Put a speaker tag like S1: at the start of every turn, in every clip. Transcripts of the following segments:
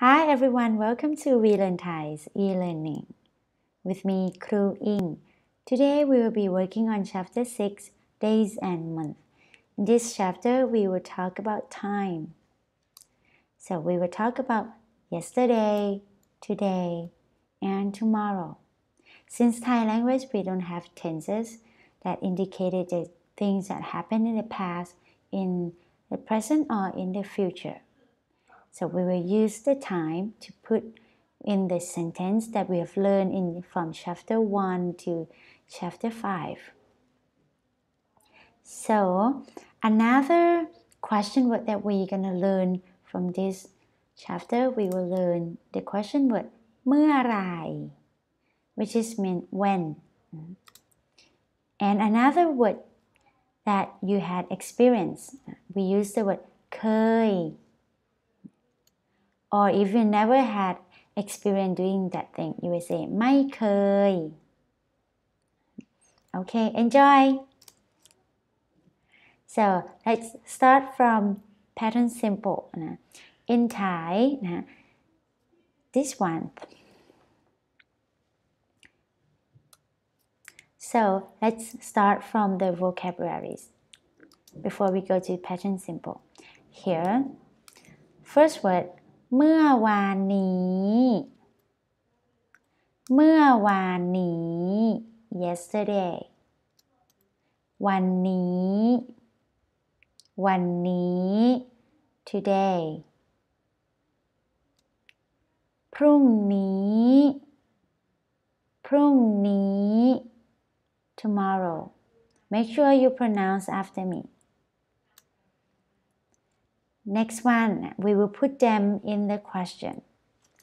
S1: Hi everyone, welcome to We Learn Thai's e-learning. With me, Kru Ing. Today we will be working on chapter 6, Days and Month. In this chapter, we will talk about time. So we will talk about yesterday, today, and tomorrow. Since Thai language, we don't have tenses that indicated the things that happened in the past, in the present, or in the future. So we will use the time to put in the sentence that we have learned in from chapter 1 to chapter 5. So another question word that we're going to learn from this chapter, we will learn the question word เมื่อไร which is mean when. And another word that you had experienced, we use the word เคย or if you never had experience doing that thing you will say ไม่เคย okay enjoy so let's start from pattern simple in Thai this one so let's start from the vocabularies before we go to pattern simple here first word เมื่อวานนี้ เมื่อวานนี้ yesterday วันนี้ วันนี้ today พรุ่งนี้ พรุ่งนี้ tomorrow make sure you pronounce after me Next one, we will put them in the question.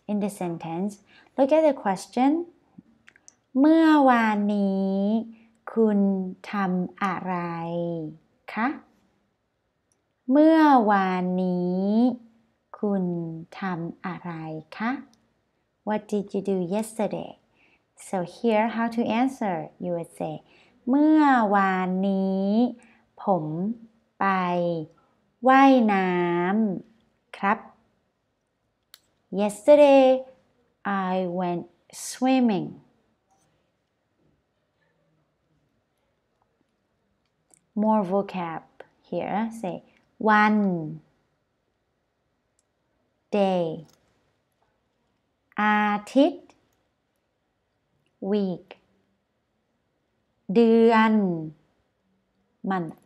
S1: In the sentence, look at the question. เมื่อวานนี้ คุณทำอะไรคะ เมื่อวานนี้ What did you do yesterday? So here how to answer you would say เมื่อวานนี้ผมไป.ว่ายน้ำครับ Yesterday I went swimming more vocab here say one day อาทิตย์ week เดือน month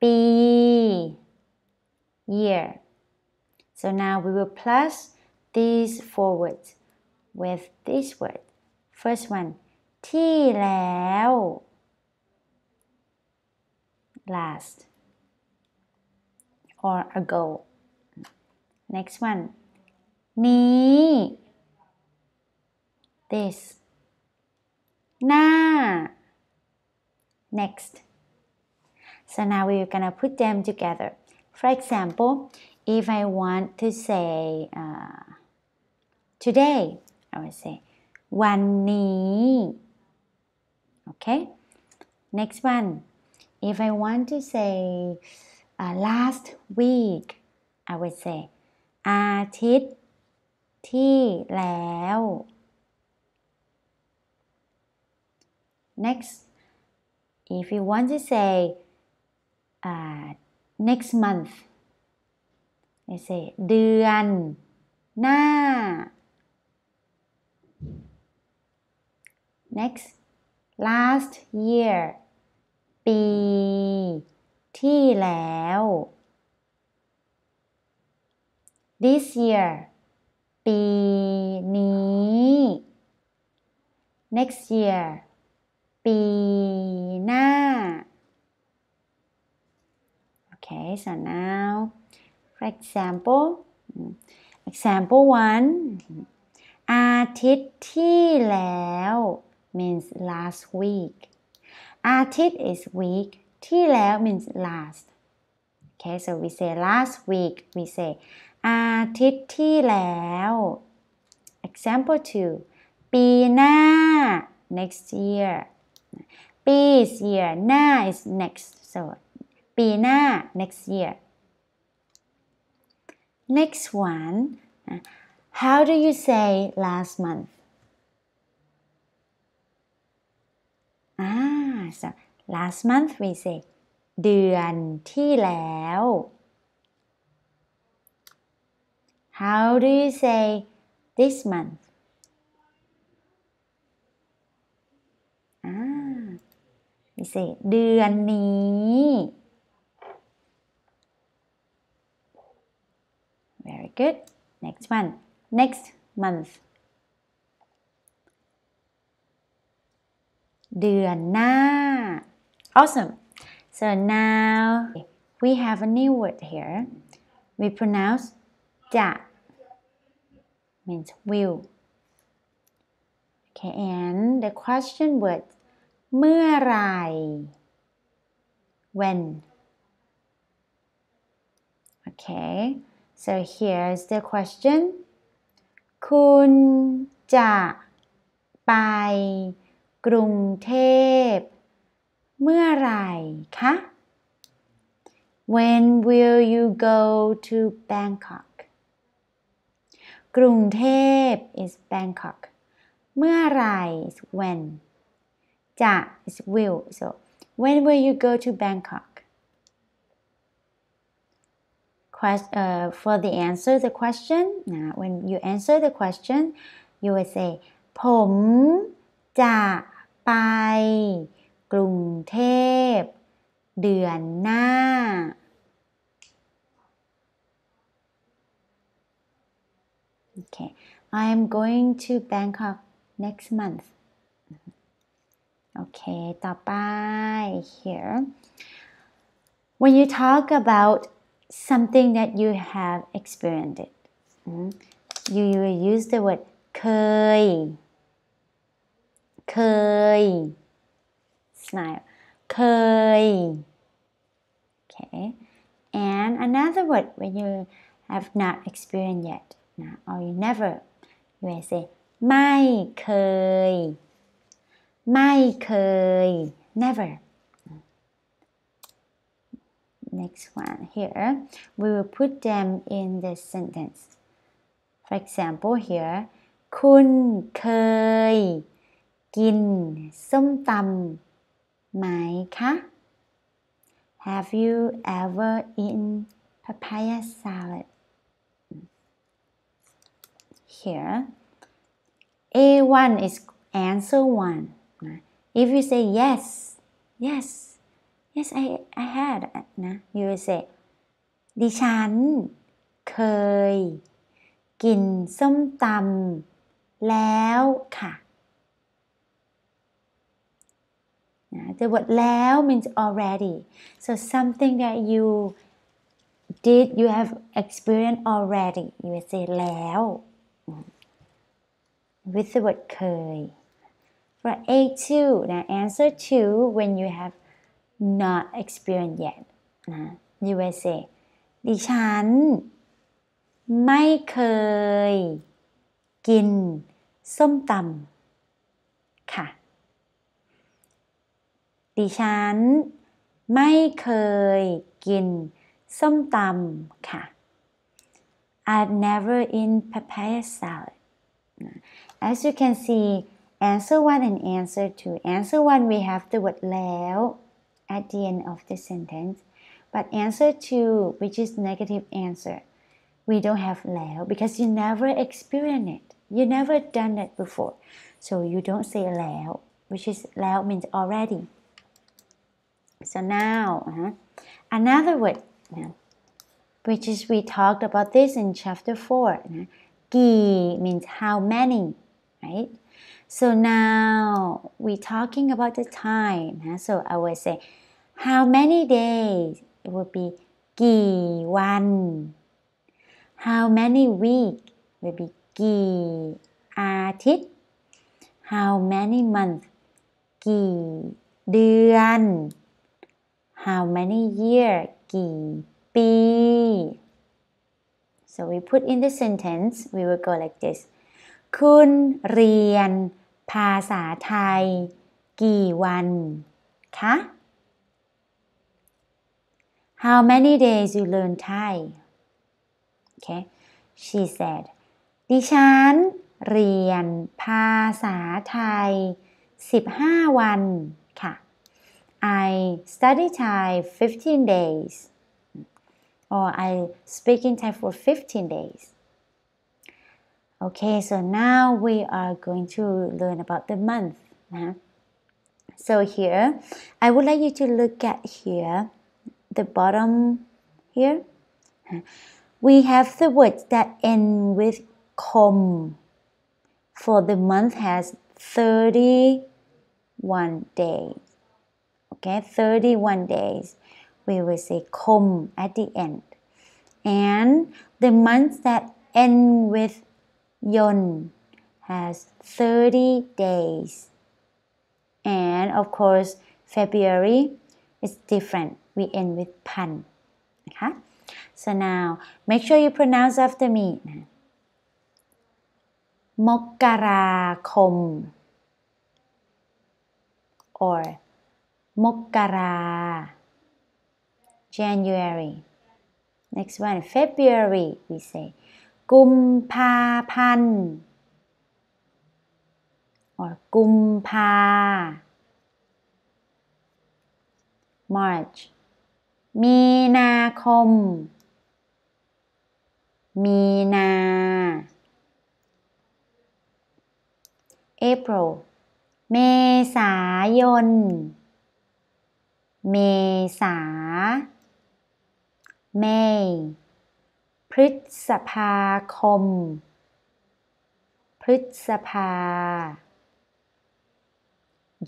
S1: B year. So now we will plus these four words with this word. First one, ที่แล้ว last or ago. Next one, นี้ this Na. next so now we're going to put them together. For example, if I want to say uh, today, I would say วันนี้ Okay? Next one. If I want to say uh, last week, I would say อาทิตย์ที่แล้ว Next, if you want to say uh, next month เเดือนหน้า next last year ปี ที่แล้ว this year ปีนี้ next year ปีหน้า Okay, so now, for example, mm, example one อาทิตย์ที่แล้ว mm-hmm, means last week อาทิตย์ is week ที่แล้ว means last okay so we say last week we say อาทิตย์ที่แล้ว example two ปีหน้า next year ปี is year หน้า is next so ปีหน้า next year next one how do you say last month ah so last month we say เดือนที่แล้ว how do you say this month อ่า we say เดือนนี้ Good. Next one. Next month. เดือนหน้า Awesome. So now we have a new word here. We pronounce จะ means will. Okay, and the question word เมื่อไร when. Okay. So here is the question. ka? When will you go to Bangkok กรุงเทพ is Bangkok เมื่อไหร่ is when จะ is will so when will you go to Bangkok uh, for the answer the question. Now, when you answer the question, you will say ผมจะไปกรุงเทพเดือนหน้า Okay, I'm going to Bangkok next month. Okay, ต่อไป here. When you talk about something that you have experienced mm-hmm. You, you will use the word เคย เคย smile เคย okay and another word when you have not experienced yet or you never you will say ไม่เคย ไม่เคย never next one here, we will put them in the sentence. For example, here, คุณเคยกินส้มตำไหมคะ Have you ever eaten papaya salad? Here, A1 is answer 1. If you say yes, yes, yes I I had uh, นะ you will say ดิฉันเคยกินส้มตำแล้วค่ะนะ the word แล้ว means already so something that you did you have experienced already you will say แล้ว with the word เคย for A2 now answer 2 when you have not experience yet นะ you will say ดิฉัน ไม่เคย กินส้มตำค่ะ ดิฉัน ไม่เคย กินส้มตำค่ะ I've never eaten papaya salad as you can see answer one and answer two answer one we have the word แล้ว at the end of the sentence. But answer two, which is negative answer, we don't have because you never experienced it. You never done it before. So you don't say "lao," which is "lao" means already. So now, uh -huh, another word, uh-huh, which is we talked about this in chapter 4. Uh, Gi means how many, right? So now we're talking about the time. Uh-huh. So I would say how many days it would be กี่วัน how many week would be กี่อาทิตย์ how many month กี่เดือน how many year กี่ปี so we put in the sentence we will go like this คุณเรียนภาษาไทย กี่วัน คะ how many days you learn Thai Okay she said ดิฉันเรียนภาษาไทย15วันค่ะ I study Thai 15 days or I speak in Thai for 15 days Okay, so now we are going to learn about the month. Huh? So here, I would like you to look at here the bottom here, we have the words that end with com for the month has 31 days. Okay, 31 days. We will say com at the end. And the months that end with yon has 30 days. And of course, February is different we end with okay? so now make sure you pronounce after me มกราคม or มกรา January next one February we say กุมภาพันธ์ or กุมภา March มีนาคม มีนา April เมษายน เมษา May พฤษภาคม พฤษภา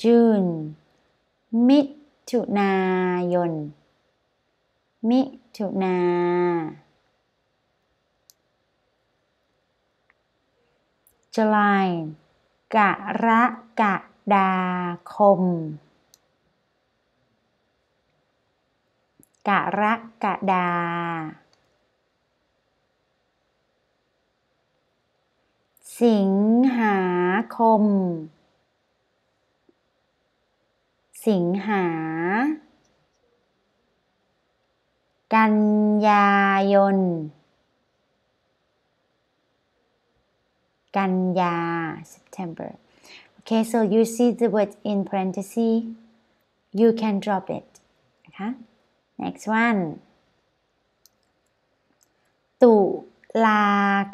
S1: June มิถุนายนมิถุนาจลาย กะระกะดาคม กะระกะดา สิงหาคม สิงหากันยายน กันยา September okay so you see the word in parenthesis you can drop it next one ตุลา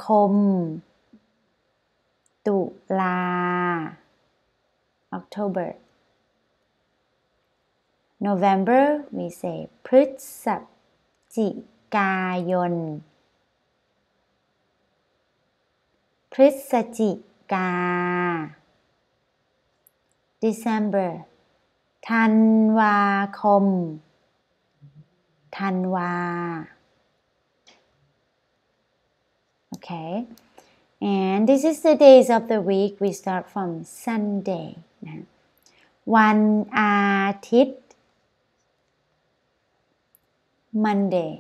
S1: คม ตุลา October November we say พฤษภิกายนพฤศจิกา December ธันวาคมธันวาโอเค and this is the days of the week we start from Sunday นะวันอาทิตย์ Monday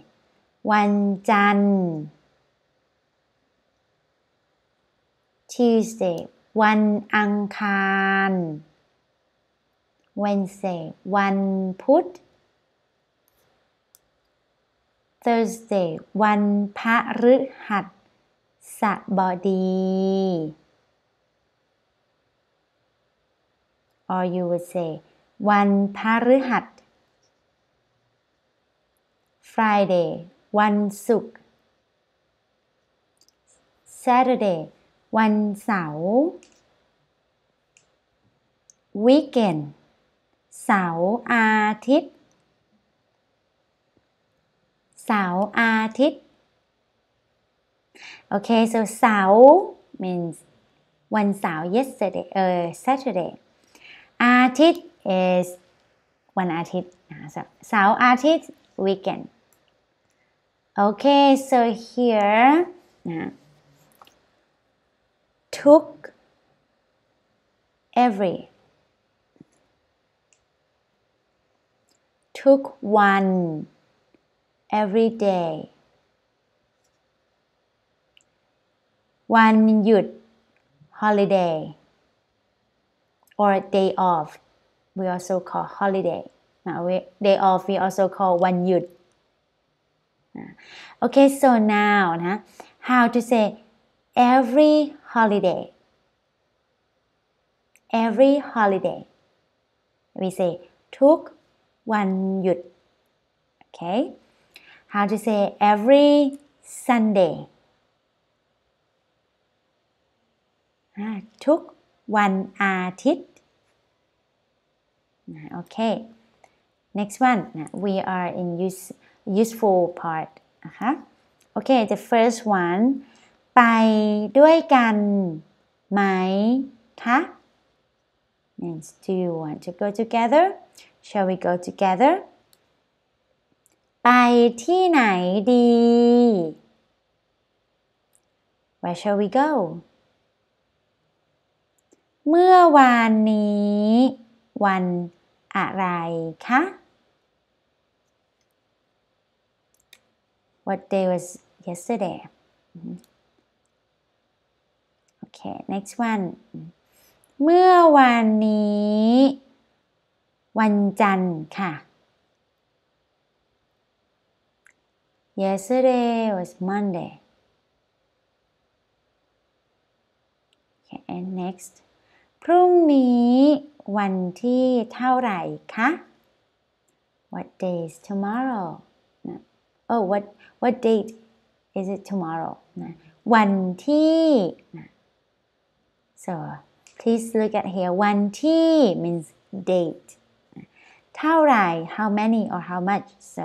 S1: วันจันทร์ Tuesday วันอังคาร Wednesday วันพุธ Thursday วันพฤหัสบดี or you would say วันพฤหัส Friday วันศุกร์ Saturday วันเสาร์ Weekend เสาร์อาทิตย์ เสาร์อาทิตย์ Okay so เสาร์ means วันเสาร์ yesterday เออ Saturday อาทิตย์ is วันอาทิตย์นะเสาร์อาทิตย์ weekend Okay, so here yeah, took every took one every one day วันหยุด holiday or day off we also call holiday now we, day off we also call one วันหยุด Okay, so now นะ how to say every holiday every holiday we say ทุกวันหยุด okay how to say every Sunday ทุกวันอาทิตย์ okay next one we are in use useful part นะคะโอเค the first one ไปด้วยกันไหมคะ means do you want to go together shall we go together ไปที่ไหนดี Where shall we go เมื่อวานนี้วันอะไรคะ What day was yesterday? Mm-hmm. Okay next one เมื่อวันนี้วันจันทร์ค่ะ. Yesterday was Monday okay and next พรุ่งนี้วันที่เท่าไหร่คะ What day is tomorrow oh what what date is it tomorrow T so please look at here T means date เท่าไหร่ how many or how much so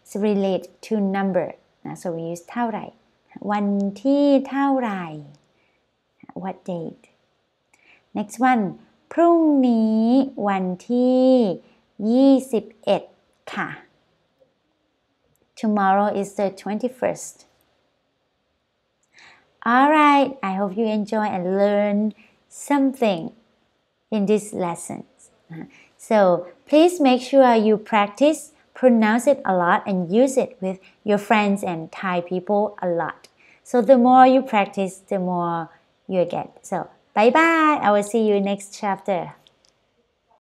S1: it's relate to number so we use เท่าไหร่วันที่เท่าไหร่ what date next one T 21ค่ะ Tomorrow is the 21st. All right, I hope you enjoy and learn something in this lesson. So please make sure you practice, pronounce it a lot, and use it with your friends and Thai people a lot. So the more you practice, the more you get. So bye bye. I will see you next chapter.